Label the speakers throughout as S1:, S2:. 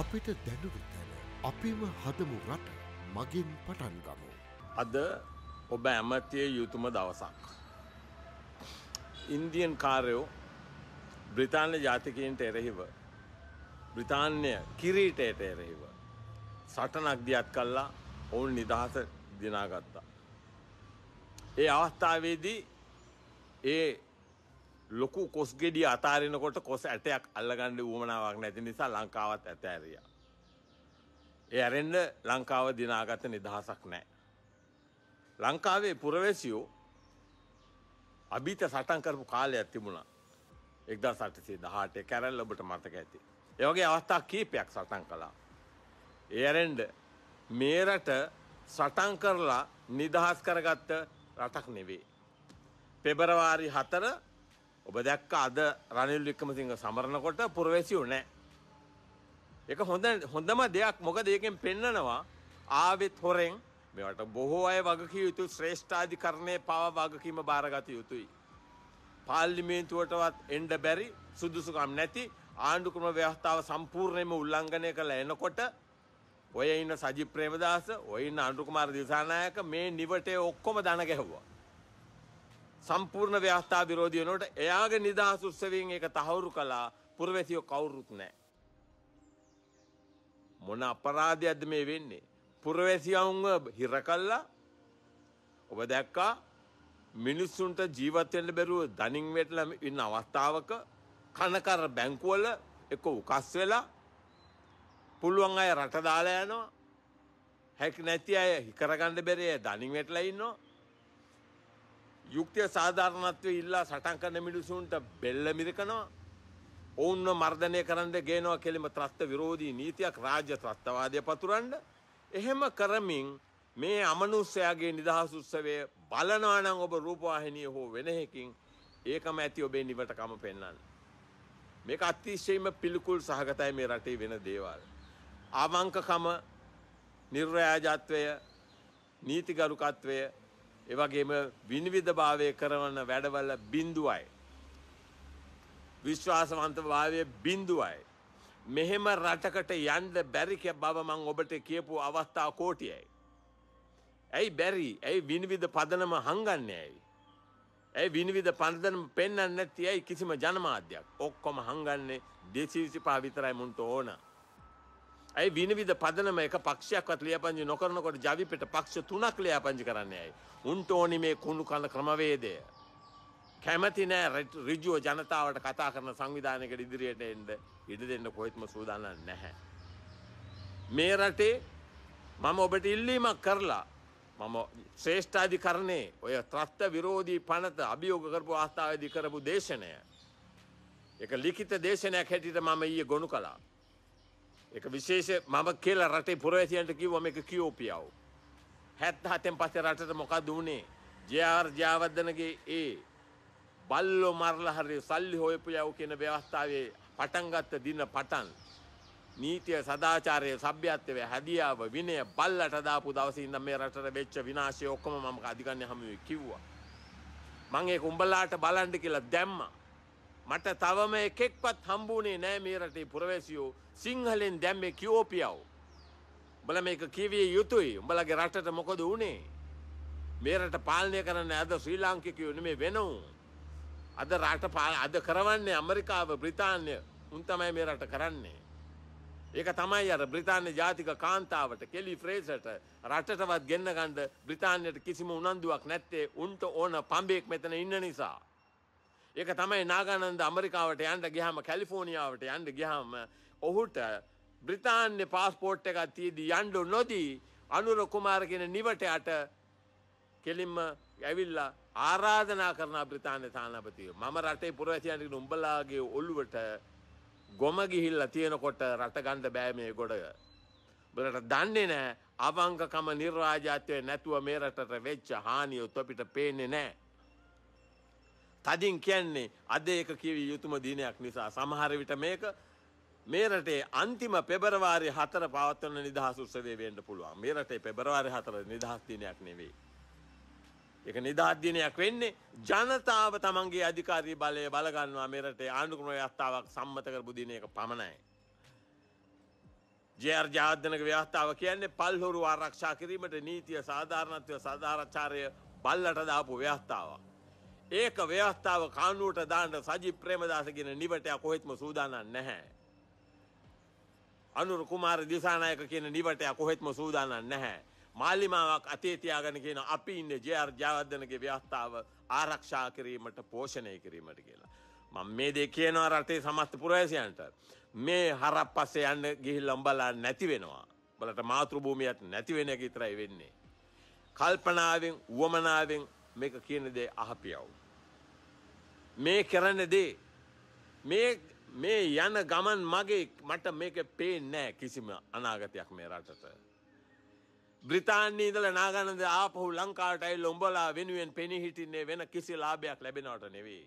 S1: අපිට දැනුවිතැන අපිම හදමු රට මගින් පටන් ගමු. අද ඔබ ඇමතිය යුතුම දවසක්. ඉන්දියන් කාරයෝ බ්‍රිතාන්‍ය ජාතිකයන්ට එරෙහිව බ්‍රිතාන්‍ය කිරීටයට එරෙහිව සටනක් දියත් කල්ලා ඔවුන් නිදහස දිනාගත්තා. ඒ අවස්ථාවේදී ඒ ලොකු කොස් ගෙඩිය අතාරෙනකොට කොස් ඇටයක් අල්ලගන්න වුවමනාවක් නැති නිසා ලංකාවත් ඇතෑරිය. ඒ ඇරෙන්ඩ ලංකාව දිනාගත නිදහසක් නෑ. ලංකාවේ පුරවැසියෝ අභීත සටන්කරපු කාලය ඇතිමුණා එක්දා සටසේ දහටේ කැරැල් ලබට මතක ඇති. ඒවගේ අවස්ථා කීපයක් සටන් කලා. ඒරෙන්ඩ මේරට සටන් කරලා නිදහස් කරගත්ත රටක් නෙවේ. පෙබරවාරි හතර ඔබ දැක්ක අද රනිල් වික්‍රමසිංහ සමරනකොට පුරවැසියෝ නෑ. ඒක හොඳ හොඳම දෙයක් මොකද ඒකෙන් පෙන්නනවා ආවෙත් හොරෙන් මේවට බොහෝ අය වගකිය යුතු ශ්‍රේෂ්ඨාධිකරණය පවා වගකීම භාරගත යුතුයි. පාල්ලිමේන්තුවටවත් එන්ඩ බැරි සුදුසුකම් නැති ආණ්ඩුක්‍රම ව්‍යවස්ථාව සම්පූර්ණයම උල්ලංඝනය කළ එනකොට ඔය ඉන්න සජි ප්‍රේමදාස ඔය ඉන්න අනුකුමාර දිසානායක මේ නිවටේ ඔක්කොම දන ගැහුවා. සම්පූර්ණ ව්‍යවස්ථා විරෝධී වෙනකොට එයාගේ නිදහස් උත්සවයෙන් ඒක තහවුරු කළා පුරවැසියෝ කවුරුත් නැහැ. මොන අපරාධයක්ද මේ වෙන්නේ? පුරවැසියන්ව හිර කළා. ඔබ දැක්කා මිනිස්සුන්ට ජීවත් වෙන්න බැරුව දණින් වැටලා ඉන්න අවස්ථාවක කනකර බැංකුවල එක උකස් වෙලා පුළුවන් අය රට දාලා යනවා. හැක නැති අය කරගන්න බැරි අය දණින් වැටලා ඉන්නවා. යුක්තිය සාධාරණත්වය ඉල්ලා සටන් කරන මිනිසුන්ට බෙල්ල මිරිකනවා ඔවුන්ව මර්ධනය කරන්න ගේනවා කෙලිම ත්‍රස්ත විරෝධී නීතියක් රාජ්‍ය ත්‍රස්තවාදය පතුරන්ඩ එහෙම කරමින් මේ අමනුස්සයාගේ නිදහස් උත්සවය බලනවා නම් ඔබ රූපවාහිනිය හෝ වෙනහකින් ඒකම ඇති ඔබේ නිවටකම පෙන්වන්න. මේක අතිශයම පිළිකුල් සහගතයි මේ රටේ වෙන දේවල්. අවංකකම නිර්වයාජත්වය නීතිගරුකත්වය එවගේම විනිවිධභාවය කරවන වැඩවල බිඳුවයි. විශ්වාසවන්ත භාවය බිඳුවයි. මෙහෙම රටකට යන්ද බැරික බව මං ඔබට කියපු අවස්ථා කෝටියයි. ඇයි බැරි ඇයි විනිවිධ පදනම හංගන්න ඇයි. ඇයි විනිවිධ පදනම පෙන්න්න නැති ඇයි කිසිම ජනමාධ්‍යයක් ඔක්කොම හංගන්නේ දෙසිවිසි පාවිතරයි මුන්ට ඕනා. ඇයි විනිවිධ පදනම එක පක්ෂයක්වත් ලියපංචි නොකරනකොට ජවිපෙට පක්ෂ තුනක් ලියාපංචි කරන්න ඇයි. උන්ට ඕනි මේ කුණු කන්න ක්‍රමවේදය. කැමති නෑ රිජුව ජනතාවට කතා කරන සංවිධානකට ඉදිරියට එන්ඩ ඉඩ දෙන්න කොහෙත්ම සූදාන නැහැ. මේ රටේ මම ඔබට ඉල්ලීමක් කරලා මම ශ්‍රේෂ්ඨාධි කරණේ ඔය ත්‍රත්ත විරෝධී පනත අභියෝග කරපු ආස්ථාවදි කරපු දේශනය. එක ලිකිත දේශනයක් හැටිට මම ඊය ගොුණු කලා. එක විශේෂ මම කියලා රටේ පුරවැසියන්ට කිව්වම එක කියෝපියාව. 77න් පස්සේ රටට මොකද වුනේ? ජේ.ආර්. ජයවර්ධනගේ ඒ බල්ලෝ මරලා හරි සල්ලි හොයපියාව කියන ව්‍යවස්ථාවේ පටන් ගත්ත දින පටන් නීතිය සදාචාරය සભ્યත්වය හැදියාව විනය බල්ලට දාපු දවසේ ඉඳන් මේ රටට වෙච්ච විනාශය ඔක්කොම මම අධිකරණය හැමුවේ කිව්වා. මං ඒක උඹලාට බලන්න කියලා දැම්මා. මට තවම එකෙක්වත් හම්බුනේ නෑ මේ රටේ පුරවැසියෝ සිංහලෙන් දැම්මේ කියෝපියව්. උඹල මේක කියවිය යුතුයි. උඹලගේ රටට මොකද වුනේ? මේ රට පාලනය කරන්න අද ශ්‍රී ලාංකිකයෝ නෙමෙයි වෙනවෝ. අද රට අද කරවන්නේ ඇමරිකාව බ්‍රිතාන්‍ය උන් තමයි මේ රට කරන්නේ. ඒක තමයි අර බ්‍රිතාන්‍ය ජාතික කාන්තාවට කෙලි ෆ්‍රේසට රටටවත් ගෙන්න ගන්න බ්‍රිතාන්‍යයට කිසිම උනන්දුවක් නැත්තේ උන්ට ඕන පඹෙක් මෙතන ඉන්න නිසා. ඒක තමයි නාගානන්ද අමරිකාවට යන්ට ගිහම කැලිෆෝනිියාවට යන්ට ගිහම ඔහුට බ්‍රතාන්‍ය පාස්පෝට් එකක් තියදී යන්ඩු නොදී අනුර කුමාරගෙන නිවටයට කෙලින්ම ඇවිල්ලා ආරාධනා කරන බ්‍රතාන්‍ය තානපතිය මම රටේ පුරවැතියන්ට උඹලාගේ ඔල්ලුවට ගොම ගිහිල්ල තියෙනකොට රට ගණ්ඩ බෑමේ ගොඩග. බලට දන්නේ නෑ අවංකකම නිර්වාජාත්‍යය නැතුව මේ රටට වෙච්ච හානියොත් අපිට පේන්නේ නෑ. තදින් කියන්නේ අද ඒක කියවිය යුතුම දිනයක් නිසා සමහර විට මේක මේ රටේ අන්තිම පෙබරවාරි 4 පවත්වන නිදහස් උත්සවය වෙන්න පුළුවන්. මේ රටේ පෙබරවාරි 4 නිදහස් දිනයක් නෙවෙයි. ඒක නිදහස් දිනයක් වෙන්නේ ජනතාව තමන්ගේ අධිකාරී බලය බලගන්නවා මේ රටේ ආණ්ඩු ව්‍යවස්ථාවක් සම්මත කරපු දිනයක පමණයි. ජේර් ජාත්‍යන්තක ව්‍යවස්ථාව කියන්නේ පල්හොරු ආරක්ෂා කිරීමට නීතිය සාධාරණත්වය සදාරචාරය බල්ලට දාපු ව්‍යවස්ථාවක්. ඒක ව්‍යවස්ථාව කාණුවට දාන්න සජිත් ප්‍රේමදාස කියන නිවටයා කොහෙත්ම සූදානම් නැහැ. අනුර කුමාර දිසානායක කියන නිවටයා කොහෙත්ම සූදානම් නැහැ. මාලිමාවක් අතේ තියාගෙන කියන අපි ඉන්නේ ජේ.ආර්. ජයවර්ධනගේ ව්‍යවස්ථාව ආරක්ෂා කිරීමට පෝෂණය කිරීමට කියලා. මම මේ දේ කියනවා රටේ සමස්ත පුරවැසියන්ට. මේ හරප්පස්සේ යන්න ගිහිල්ලා උඹලා නැති වෙනවා. උඹලට මාතෘ භූමියක් නැති වෙන එක විතරයි වෙන්නේ. කල්පනාවෙන්, උවමනාවෙන් මේක කියන දේ අහපියවෝ මේ කරන දේ මේ මේ යන ගමන් මගේ මට මේක පේන්නේ නැහැ කිසිම අනාගතයක් මේ රටට. බ්‍රිතාන්‍ය ඉඳලා නාගානන්ද ආපහු ලංකාවට ඇවිල්ලා උඹලා වෙනුවෙන් පෙනී හිටින්නේ වෙන කිසි ලාභයක් ලැබෙනවට නෙවෙයි.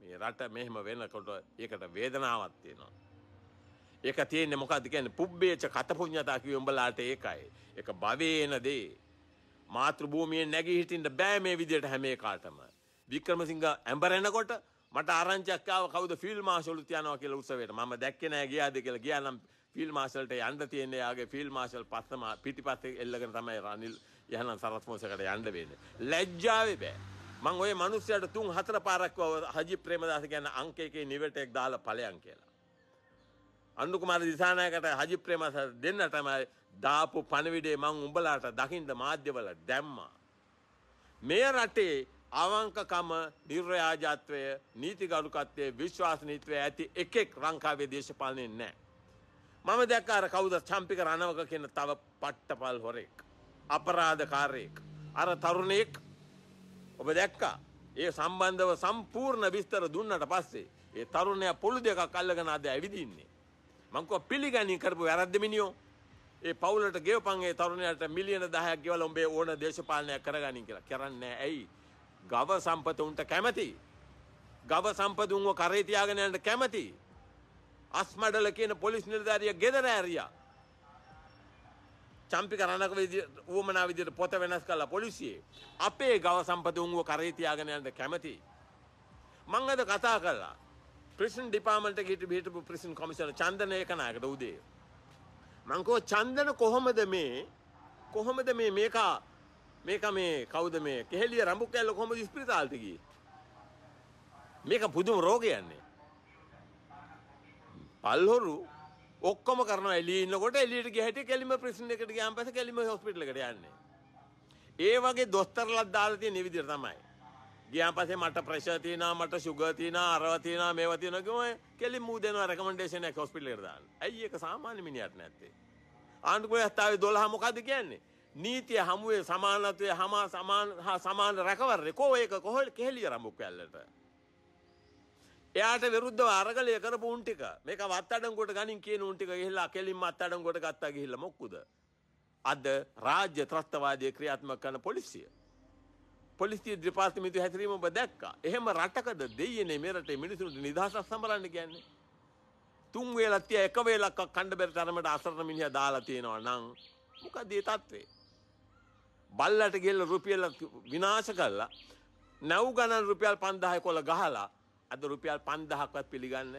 S1: මේ රට මෙහෙම වෙනකොට ඒකට වේදනාවක් තියෙනවා. ඒක තියෙන්නේ මොකද්ද කියන්නේ පුබ්බේච කතපුඤ්ඤතා කිව්ව උඹලාට ඒකයි. ඒක භවේන දේ. මාතෘ භූමියෙන් නැගී හිටින්න බෑ මේ විදියට හැම එකටම. වික්‍රමසිංහ ඇඹරෙනකොට මට ආරංචියක්කාව කවුද ෆිල් මාෂල්ුත් යනවා කියලා උත්සවයට මම දැක්කේ නෑ ගියාද කියලා ගියා නම් ෆිල් මාෂල්ට යන්න තියෙන්නේ යාගේ ෆිල් මාෂල් පස්සම පිටිපස්ස එල්ලගෙන තමයි රනිල් යහනම් සරත්මෝසකට යන්න වෙන්නේ ලැජ්ජාවේ බෑ මං ඔය මිනිස්සයාට තුන් හතර පාරක් හජි ප්‍රේමදාස කියන අංක එකේ නිවටයක් දාලා ඵලයන් කියලා අන්න කුමාර දිසානායකට හජි ප්‍රේමස දෙන්න තමයි දාපු පණවිඩේ මං උඹලාට දකින්න මාධ්‍යවල දැම්මා මේ රටේ අවංකකම නිර්වයාජත්වය නීතිගරුකත්වය විශ්වාසනීත්වය ඇති එකෙක් ලංකාවේ දේශපාලනය නෑ. මම දැක්කාර කවුද චම්පික රණවක කියන තව පට්ටපල් හොරෙක්. අපරාධකාරයෙක්. අර තරුණයෙක් ඔබ දැක්කා ඒ සම්බන්ධව සම්පූර්ණ විස්තර දුන්නට පස්සේ ඒ තරුණය පොළු දෙකක් අල්ලගෙන අද ඇවිදින්නේ. මංකව පිළිගැනී කරපු වැරද්දමිනිියෝ ඒ පවුලට ගෙවපන්ගේ තරුණයට මිලියන දහයක් ගෙවල උඹේ ඕන දේශපාලනයක් කරගනින් කියලා කරන්නේ ඇයි ගව සම්පතුන්ට කැමති. ගව සම්පතුන්ව කරේ තියාගෙන යන්න කැමති. අස්මඩල කියන පොලිස් නිලධාරිය ගෙදර ඇරියා. චම්පික රණක වුවමනා විදිහට පොත වෙනස් කළා පොලිසියේ. අපේ ගව සම්පතුන්ව කරේ තියාගෙන යන්න කැමති. මං අද කතා කළා. ප්‍රිසන් ඩිපාර්ට්මන්ට් එකේ හිටපු හිටපු ප්‍රිසන් කොමිෂනර් චන්දන ඒකනායකට උදේ. මං කෝ චන්දන කොහොමද මේ කොහොමද මේ මේකා මේක මේ කවුද මේ කෙහෙලිය රඹු කැල්ල කොහොමද ස්පිරිතාලට ගියේ? මේක පුදුම රෝගයන්නේ. පල්හොරු ඔක්කොම කරනවා එළියේ ඉන්නකොට එළියට ගිහට කැලිම ප්‍රිසන් එකට ගියාන් පස්සේ කැලිම හොස්පිටල් එකට යන්නේ. ඒ වගේ දොස්තරලක් දාලා තියෙන විදිහට තමයි. ගියාන් පස්සේ මට ප්‍රෙෂර් තියෙනවා මට ෂුගර් තියෙනවා අරව තියෙනවා මේවා තියෙනවා කිව්වම කැලිම මූ දෙනවා රෙකමන්ඩේෂන් එකක් හොස්පිටල් එකට දාන්න. ඇයි ඒක සාමාන්‍ය මිනිහට නැත්තේ? ආණ්ඩුවේ අස්තාවේ 12 මොකද්ද කියන්නේ? නීතිය හමුවේ සමානත්වය හමා සමාන හා සමාන රැකවරණය කෝ ඒක කොහොල් කෙහෙලිය රමුක් වැල්ලට. එයාට විරුද්ධව අරගලය කරපු උන් ටික මේක වත්තඩංගුවට ගනින් කියන උන් ටික ගිහිල්ලා කෙලින්ම අත්තඩංගුවට ගත්තා ගිහිල්ලා මොක්කුද? අද රාජ්‍ය ත්‍රස්තවාදී ක්‍රියාත්මක කරන පොලිසිය. පොලිසිය දෙපාර්තමේන්තුව හැසිරීම ඔබ දැක්කා. එහෙම රටකද දෙයියනේ මේ රටේ මිනිසුන්ට නිදහසක් සම්බලන්න කියන්නේ. තුන් වේලක් තියා එක වේලක් කණ්ඩ බැරි තරමට අසරණ මිනිහා දාලා තියෙනවා නම් මොකද ඒ தત્වේ? බල්ලට ගෙල්ල රුපියල විනාශ කරලා නැව් ගණන් රුපියල් පන්දාහ කොළ ගහලා අද රුපියල් පන්දහක්වත් පිළිගන්න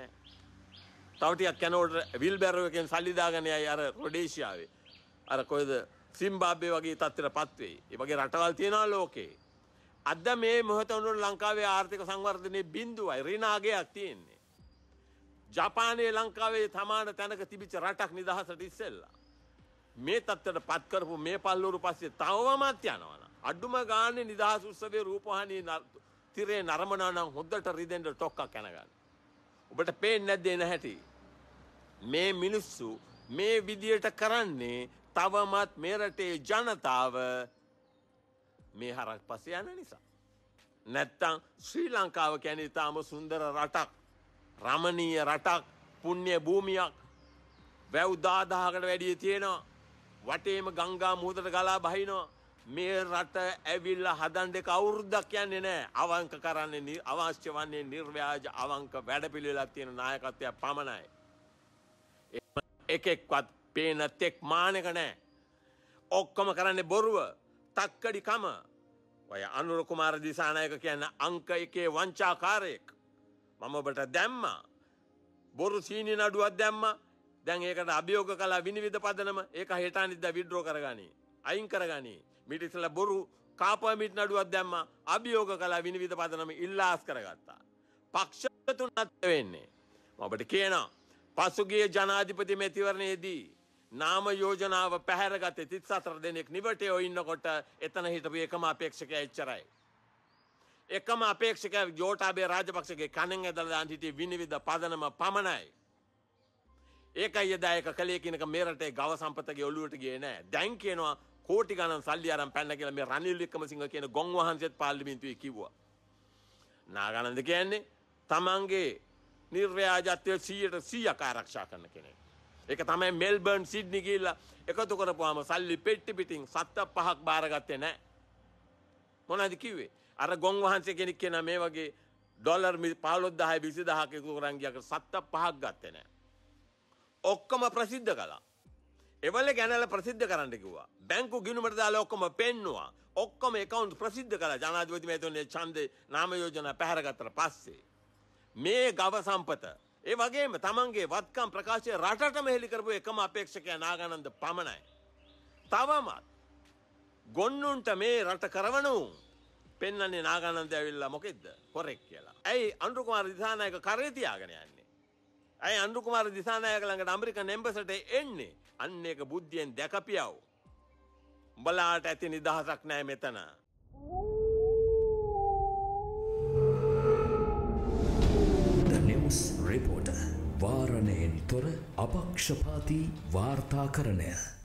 S1: තවටයක් කැනෝට විල් බැරවකෙන් සල්ලිදාගනයයි අර රොඩේශයාවේ අර කොයද සිම්බාබ්බේ වගේ තත්තර පත්වෙයි එමගේ රටවල් තියෙනවා ලෝකේ අද මේ මොහතවුණු ලංකාවේ ආර්ථික සංවර්ධනය බිඳුවයි රිනාගයක් තියෙන්නේ ජපානයේ ලංකාවේ තමාන තැනක තිබිච රටක් නිදහසට ඉස්සෙල්ලා මේ තත්ත්වයට පත් කරපු මේ පල්ලුවරු පස්සේ තවමත් යනවනම් අඩුම ගානේ නිදහස් උත්සවයේ රූපවාහිනී තිරේ නරඹනවා නම් හොඳට රිදෙන්න ටොක්කක් කනගන්න. ඔබට පේන්නේ නැද්ද එන හැටි? මේ මිනිස්සු මේ විදියට කරන්නේ තවමත් මේ රටේ ජනතාව මේ හරක් පස්සේ යන නිසා. නැත්තම් ශ්‍රී ලංකාව කැනේ තාම සුන්දර රටක්. රමණීය රටක් පුුණ්‍ය භූමියක් වැව් දාදාහකට වැඩිය තියෙනවා වටේම ගංගා මුහුදට ගලා බහිනවා. මේ රට ඇවිල්ලා හදන් දෙක අවුරුද්දක් යන්නේ නැහැ. අවංක කරන්නේ අවශ්‍ය වන්නේ නිර්ව්‍යාජ අවංක වැඩපිළිවෙලක් තියෙන නායකත්වය පමණයි. එකෙක්වත් පේන තෙක් මානක නැහැ. ඔක්කොම කරන්නේ බොරුව, තක්කඩිකම. ඔය අනුර කුමාර දිසානායක කියන අංක එකේ වංචාකාරයෙක්. මම ඔබට දැම්මා. බොරු සීනි නඩුවක් දැම්මා. දැන් ඒකට අභියෝග කලා විනිවිධ පදනම ඒක හෙට අනිද්දා විඩ්‍රෝ කරගනි. අයින් කරගනි. මීට ඉස්සෙල්ලා බොරු කාපා මිට නඩුවක් දැම්මා. අභියෝග කලා විනිවිධ පදනම ඉල්ලාස් කරගත්තා. පක්ෂ තුනක් වෙන්නේ. මම ඔබට කියනවා පසුගිය ජනාධිපති මැතිවරණයේදී නාම යෝජනාව පැහැරගත්තේ 34 දෙනෙක් නිවටේ ඉන්නකොට එතන හිටපු එකම අපේක්ෂකයා එච්චරයි. එකම අපේක්ෂකයා ජෝටාබේ රාජපක්ෂගේ කණෙන් ඇදලා දාන්න හිටියේ විනිවිද පදනම පමණයි. ඒකයි එදායක කලේ කියනක මේ රටේ ගව සම්පතගේ ඔළුවට ගියේ නෑ. දැන් කියනවා කෝටි ගණන් සල්ලි අරන් පැන්න කියලා මේ රනිල් වික්‍රමසිංහ කියන ගොන් වහන්සේත් පාර්ලිමේන්තුවේ කිව්වා. නාගානන්ද කියන්නේ තමන්ගේ නිර්ව්‍යාජත්වය 100% ආරක්ෂා කරන කෙනෙක්. ඒක තමයි මෙල්බර්න් සිඩ්නි ගිහිල්ලා එකතු කරපුවාම සල්ලි පෙට්ටි පිටින් සත්ත පහක් බාරගත්තේ නැහැ. මොනවද කිව්වේ? අර ගොන් වහන්සේ කෙනෙක් කියන මේ වගේ ඩොලර් 15000 20000 එකතු කරන් ගියකට සත්ත පහක් ගත්තේ නැහැ. ඔක්කොම ප්‍රසිද්ධ කලා. එවල ගැනල ප්‍රසිද්ධ කරන්නකිවා බැංකු ගිනුමට දාල ඔක්කොම පෙන්නවා ඔක්කොම එකකවන්් ප්‍රසිද්ධ කළ ජනාධපතිමේතුන්නේ චන්ද නාමයෝජන පැහරගත්තර පස්සේ. මේ ගව සම්පත. ඒ වගේම තමන්ගේ වත්කම් ප්‍රකාශය රටට මෙහෙළි කරපු එකම අපේක්ෂකය නාගනන්ද පමණයි. තවමත් ගොන්නුන්ට මේ රට කරවනුම්. පෙන්න්නේ නාගනන්ද ඇවිල්ලා මොකෙද කොරෙක් කියලා. ඇයි අන්ඩුකුමාර දිධානයක කරේතියාගෙන යන්නේ. ඇයි අන්ඩුකුමාර දිසානායක ළඟට අමරිකන් එම්බසට එන්නේ අන්න එක බුද්ධියෙන් දැකපියව්. උඹලාට ඇති නිදහසක් නෑ මෙතන. නිවස් රිපෝට වාරණයෙන් තොර අපක්ෂපාති වාර්තා කරණය